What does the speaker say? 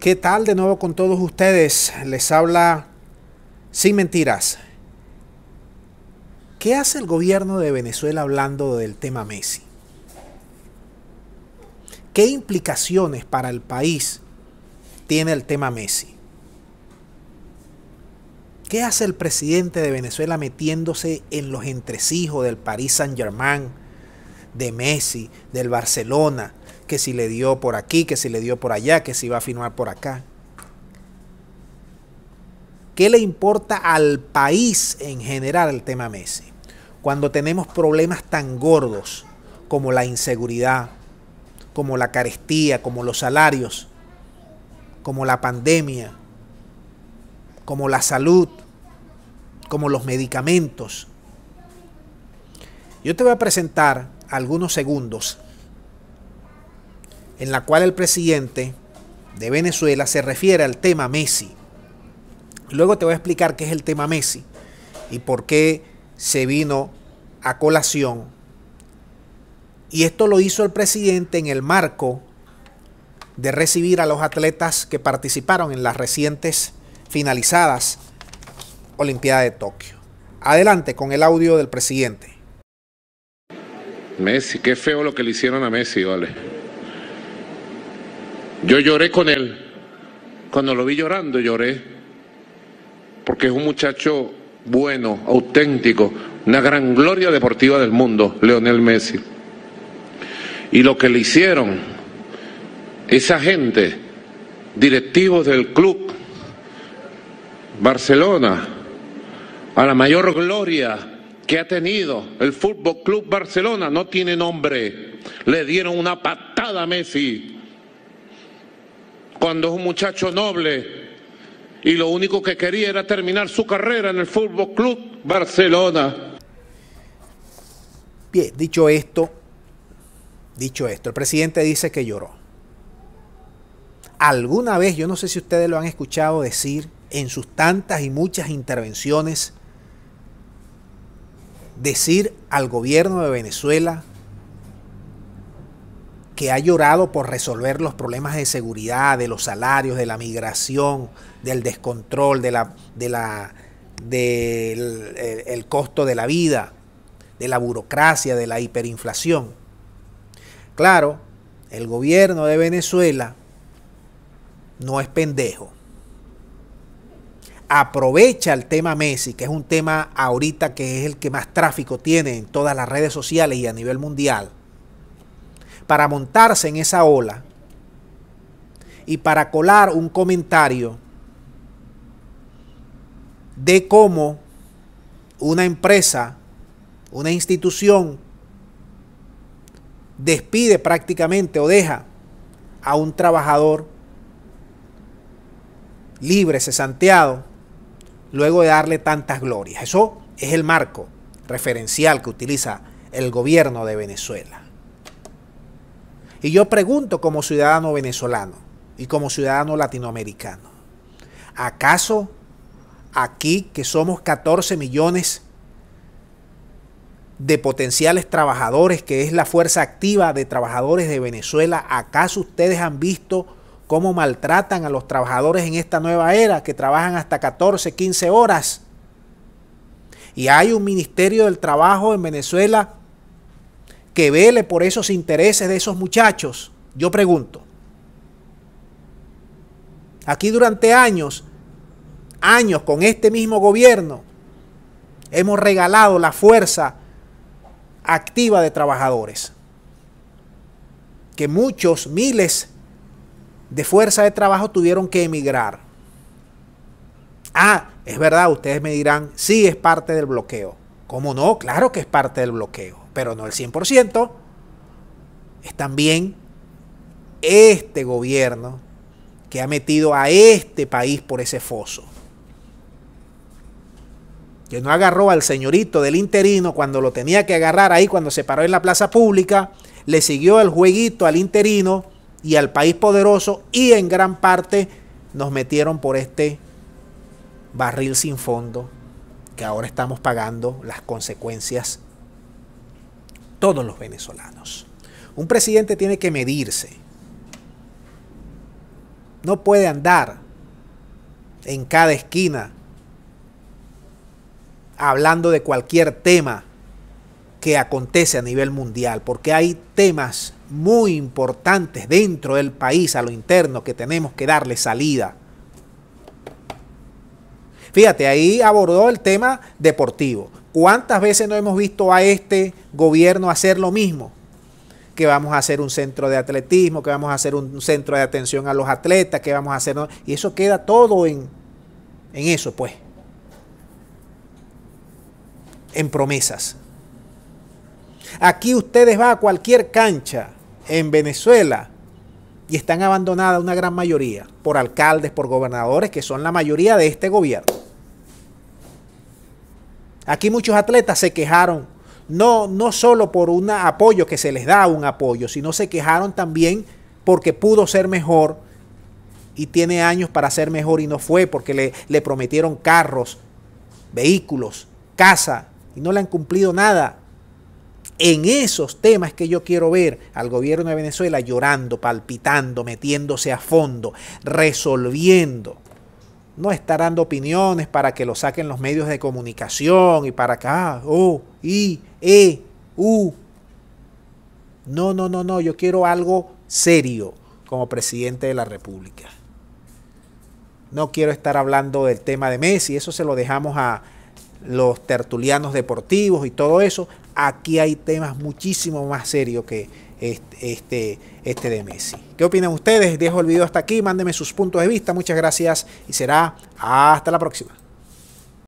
¿Qué tal de nuevo con todos ustedes? Les habla sin mentiras. ¿Qué hace el gobierno de Venezuela hablando del tema Messi? ¿Qué implicaciones para el país tiene el tema Messi? ¿Qué hace el presidente de Venezuela metiéndose en los entresijos del París Saint-Germain, de Messi, del Barcelona, que si le dio por aquí, que si le dio por allá, que si va a firmar por acá. ¿Qué le importa al país en general el tema Messi? Cuando tenemos problemas tan gordos como la inseguridad, como la carestía, como los salarios, como la pandemia, como la salud, como los medicamentos. Yo te voy a presentar algunos segundos en la cual el presidente de Venezuela se refiere al tema Messi. Luego te voy a explicar qué es el tema Messi y por qué se vino a colación. Y esto lo hizo el presidente en el marco de recibir a los atletas que participaron en las recientes finalizadas Olimpiadas de Tokio. Adelante con el audio del presidente. Messi, qué feo lo que le hicieron a Messi, vale. Yo lloré con él. Cuando lo vi llorando, lloré. Porque es un muchacho bueno, auténtico, una gran gloria deportiva del mundo, Leonel Messi. Y lo que le hicieron esa gente, directivos del club Barcelona, a la mayor gloria que ha tenido el Fútbol Club Barcelona, no tiene nombre. Le dieron una patada a Messi cuando es un muchacho noble y lo único que quería era terminar su carrera en el Fútbol Club Barcelona. Bien, dicho esto, dicho esto, el presidente dice que lloró. Alguna vez, yo no sé si ustedes lo han escuchado decir en sus tantas y muchas intervenciones, decir al gobierno de Venezuela que ha llorado por resolver los problemas de seguridad, de los salarios, de la migración, del descontrol, de la, de la, del el costo de la vida, de la burocracia, de la hiperinflación. Claro, el gobierno de Venezuela no es pendejo. Aprovecha el tema Messi, que es un tema ahorita que es el que más tráfico tiene en todas las redes sociales y a nivel mundial para montarse en esa ola y para colar un comentario de cómo una empresa, una institución, despide prácticamente o deja a un trabajador libre, cesanteado, luego de darle tantas glorias. Eso es el marco referencial que utiliza el gobierno de Venezuela. Y yo pregunto como ciudadano venezolano y como ciudadano latinoamericano, ¿acaso aquí que somos 14 millones de potenciales trabajadores, que es la fuerza activa de trabajadores de Venezuela, ¿acaso ustedes han visto cómo maltratan a los trabajadores en esta nueva era, que trabajan hasta 14, 15 horas? Y hay un Ministerio del Trabajo en Venezuela que vele por esos intereses de esos muchachos, yo pregunto, aquí durante años, años con este mismo gobierno, hemos regalado la fuerza activa de trabajadores, que muchos, miles de fuerza de trabajo tuvieron que emigrar. Ah, es verdad, ustedes me dirán, sí, es parte del bloqueo. ¿Cómo no? Claro que es parte del bloqueo pero no el 100%, es también este gobierno que ha metido a este país por ese foso. Que no agarró al señorito del interino cuando lo tenía que agarrar ahí, cuando se paró en la plaza pública, le siguió el jueguito al interino y al país poderoso y en gran parte nos metieron por este barril sin fondo que ahora estamos pagando las consecuencias todos los venezolanos. Un presidente tiene que medirse. No puede andar en cada esquina hablando de cualquier tema que acontece a nivel mundial, porque hay temas muy importantes dentro del país a lo interno que tenemos que darle salida. Fíjate, ahí abordó el tema deportivo. ¿Cuántas veces no hemos visto a este gobierno hacer lo mismo? Que vamos a hacer un centro de atletismo, que vamos a hacer un centro de atención a los atletas, que vamos a hacer... Y eso queda todo en, eso, pues. En promesas. Aquí ustedes van a cualquier cancha en Venezuela y están abandonadas una gran mayoría por alcaldes, por gobernadores, que son la mayoría de este gobierno. Aquí muchos atletas se quejaron, no, no solo por un apoyo que se les da un apoyo, sino se quejaron también porque pudo ser mejor y tiene años para ser mejor y no fue porque le, le prometieron carros, vehículos, casa y no le han cumplido nada. En esos temas que yo quiero ver al gobierno de Venezuela llorando, palpitando, metiéndose a fondo, resolviendo no estar dando opiniones para que lo saquen los medios de comunicación y para acá, ah, O, I, E, U. No, no, no, no, yo quiero algo serio como presidente de la República. No quiero estar hablando del tema de Messi, eso se lo dejamos a los tertulianos deportivos y todo eso. Aquí hay temas muchísimo más serios que este, este, de Messi. ¿Qué opinan ustedes? Dejo el video hasta aquí, mándenme sus puntos de vista, muchas gracias y será hasta la próxima.